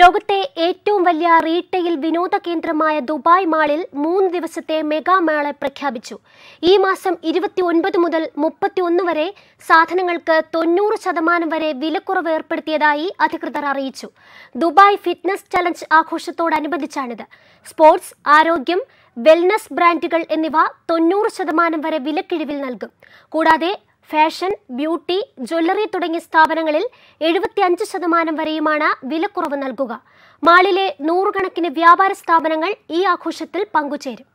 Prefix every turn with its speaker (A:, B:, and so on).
A: ലോകത്തെ ഏറ്റവും വലിയ റീറ്റെയിൽ വിനോദ കേന്ദ്രമായ ദുബായ് മാളിൽ മൂന്ന് ദിവസത്തെ
B: മെഗാ മേള പ്രഖ്യാപിച്ചു ഈ മാസം ഇരുപത്തി ഒൻപത് മുതൽ മുപ്പത്തിയൊന്ന് വരെ സാധനങ്ങൾക്ക് തൊണ്ണൂറ് ശതമാനം വരെ വിലക്കുറവ് ഏർപ്പെടുത്തിയതായി അധികൃതർ അറിയിച്ചു ദുബായ് ഫിറ്റ്നസ് ചലഞ്ച് ആഘോഷത്തോടനുബന്ധിച്ചാണിത് സ്പോർട്സ് ആരോഗ്യം വെൽനസ് ബ്രാൻഡുകൾ എന്നിവ തൊണ്ണൂറ് ശതമാനം വരെ വിലക്കിഴിവിൽ നൽകും കൂടാതെ ഫാഷൻ ബ്യൂട്ടി ജ്വല്ലറി തുടങ്ങിയ സ്ഥാപനങ്ങളിൽ എഴുപത്തിയഞ്ച് ശതമാനം വരെയുമാണ് വിലക്കുറവ് നൽകുക
A: മാളിലെ നൂറുകണക്കിന് വ്യാപാര സ്ഥാപനങ്ങൾ ഈ ആഘോഷത്തിൽ പങ്കുചേരും